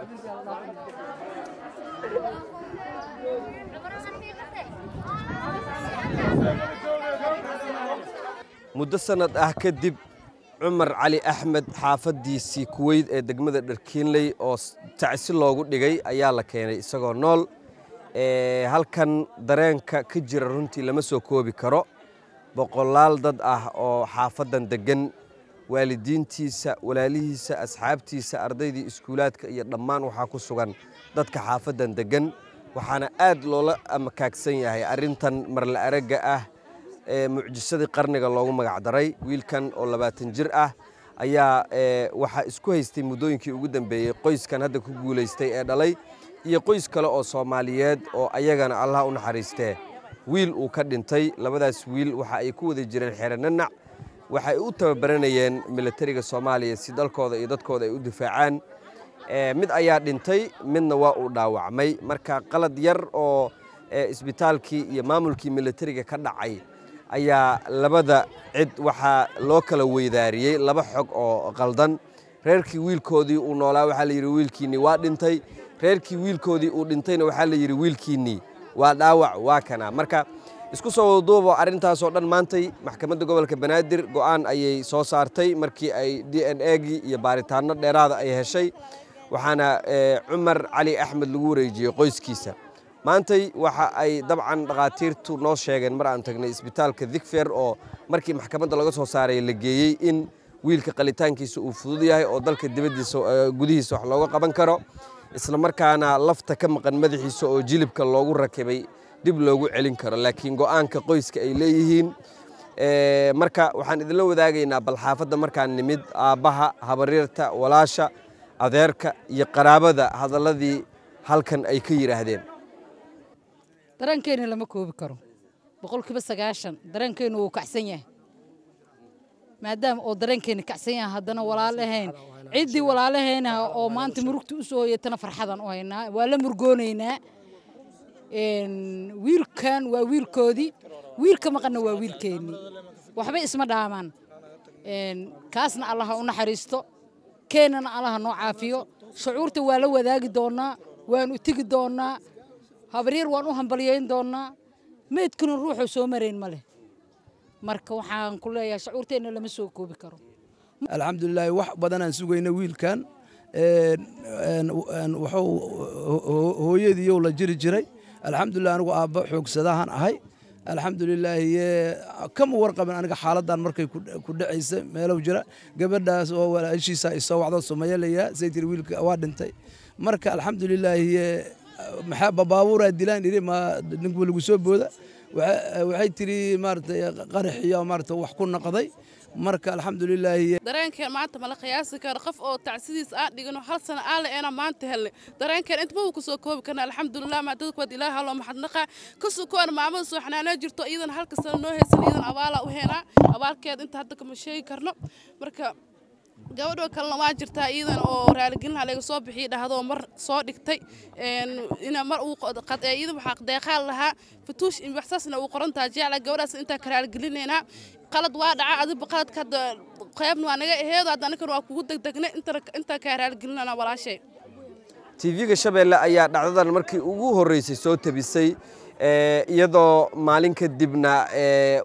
muddo sanad ah kadib cumar cali axmed xaafaddiisii kuweyd ee degmada dharkiinley oo tacsi loogu dhigay ayaa la keenay isagoo nool halkan dareenka ka jira runtii lama soo koobi karo boqolaal dad ah oo xaafaddan deggan waalidiintiisa walaalihiisa asxaabtiisa ardaydii iskuulaadka iyo dhammaan waxaa ku sugan dadka xaafaddan deggan waxaana aad loola makaagsan yahay arrintan marla aragga ah ee mucjisadii qarniga loogu magacdaray wiilkan oo labaatan jir ah ayaa eh, waxaa isku haystay muddooyinkii ugu dambeeyey qoyskan hadda ku guulaystay ee dhalay iyo qoys kale oo soomaaliyeed oo ayagana allah u naxariistee wiil uu ka dhintay labadaas wiil waxa ay ku wada jireen xerenanac waxay u tababaranayeen milatariga soomaaliya si dalkooda iyo dadkooda ay u difaacaan eh, mid ayaa dhintay midna waa uu dhaawacmay marka qalad yar oo eh, isbitaalkii iyo maamulkii milatariga ka dhacay ayaa labada cid waxaa loo kala weydaariyey laba xog oo qaldan reerkii wiilkoodii uu noolaa waxaa la yidhi wiilkiinnii waa dhintay reerkii wiilkoodii uu dhintayna waxaa la yidhi wiilkiinnii waa dhaawac waa kanaa marka isku soo wadaduubo arrintaas oo dhan maantay maxkamadda gobolka banaadir go'aan ayay soo saartay markii ay d n egii iyo baaritaanno dheeraada ay heshay waxaana eh, cumar cali axmed lagu wareejiyey qoyskiisa maantay waxa ay dabcan dhakhaatiirtu noo sheegeen mar aan tagnay isbitaalka dicfer oo markii maxkamadda laga soo saaray la geeyey in wiilka qalitaankiisa uu fudud yahay oo dalka dibadiisa eh, gudihiisa wax looga qaban karo isla markaana lafta ka maqan madaxiisa oo jilibka loogu rakibay dib loogu celin karo laakiin go-aanka qoyska ay leeyihiin eh, marka waxaan idinla wadaagaynaa bal xaafadda markaan nimid aabbaha habaryarta walaasha adeerka iyo qaraabada hadalladii halkan ay ka yidhaahdeen dareenkeenna lama koobi karo boqolkiiba sagaashan dareenkeennu wuu kacsan yahay maadaama oo dareenkeenna kacsan yahay haddana walaalahayn ciddii walaalahaynaha oo maanta murugta u soo hoyatana farxadan u haynaa waa la murgoonaynaa wiilkan waa wiilkoodii wiilka maqanna waa wiilkeennii waxbay isma dhaamaan kaasna allah ha u naxariisto keennana allah ha noo caafiyo shucuurta waa la wadaagi doonaa waan u tegi doonaa habaryar waan u hambalyayn doonaa meydkuna ruuxuu soo marayn ma leh marka waxaan ku leeyahay shucuurteenna lama soo koobi karo alxamdulilaahi wax badanaan sugayna wiilkan wuxuu hooyadiiyow la jiri jiray alxamdulilah anigu aabba xoogsadahan ahay alxamdulilaahi kama warqaban aniga xaaladan markay ku dhacaysa meelow jira gabadhaas oo walaashiisaa isoo wacdo sumayo layaa saytir wiilka waa dhintay marka alxamdulilaahi maxaa babaabuuraa dilaan idhi ma ninkuba lagu soo booda waxay tiri maarata qaraxiyo maarata wax ku naqday marka alxamdulilaahidareenkeen maanta mala qiyaasi karo qof oo tacsidiis aan dhigino hal sana aan le eenaa maanta helnay dareenkeen intaba uu kusoo koobi karna alxamdulilah maadadkwaad ilaaha loo maxadnaqaa kasukoan maamada soo xanaanoo jirto iyadana halka sana noo haysan iyadan abaala u heenaa abaalkeed inta hadda kama sheegi karno marka gabadho kalena waa jirtaa iyadan oo raaligelina laga soo bixiya dhahdo mar soo dhigtay ina mar uu iidan waxaa deeqaal lahaa fatuush waxsaasna uu qorantaa jecla gabadhaas intaa ka raaligelineynaa qalad waa dhaca adiba qaladka qaybna waa naga aheedo hadda anakan waa kugu degdegnay intaa kaa raaligelinana walaashay tv-ga shabeelle ayaa dhacdadan markii ugu horreysay soo tabisay iyadoo maalin kadibna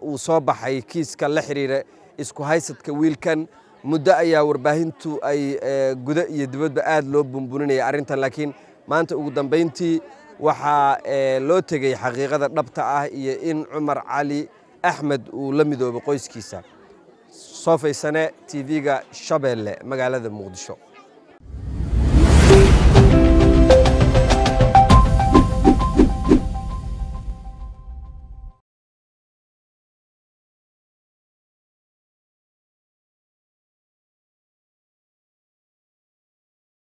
uu soo baxay kiiska la xiriira isku haysadka wiilkan muddo ayaa warbaahintu ay eh, guda iyo dibadba aad loo bunbuninaya arrintan laakiin maanta ugu dambayntii waxaa eh, loo tegey xaqiiqada dhabta ah iyo in cumar cali axmed uu la midoobay qoyskiisa soofaysane v ga shabeelle magaalada muqdisho